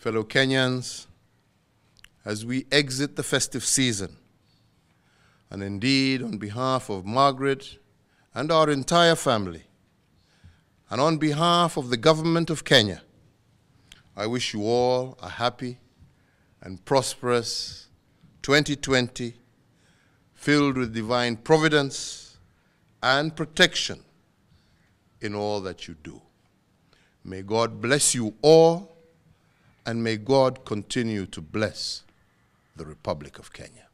fellow Kenyans, as we exit the festive season. And indeed, on behalf of Margaret and our entire family, and on behalf of the government of Kenya, I wish you all a happy and prosperous 2020 filled with divine providence and protection in all that you do. May God bless you all and may God continue to bless the Republic of Kenya.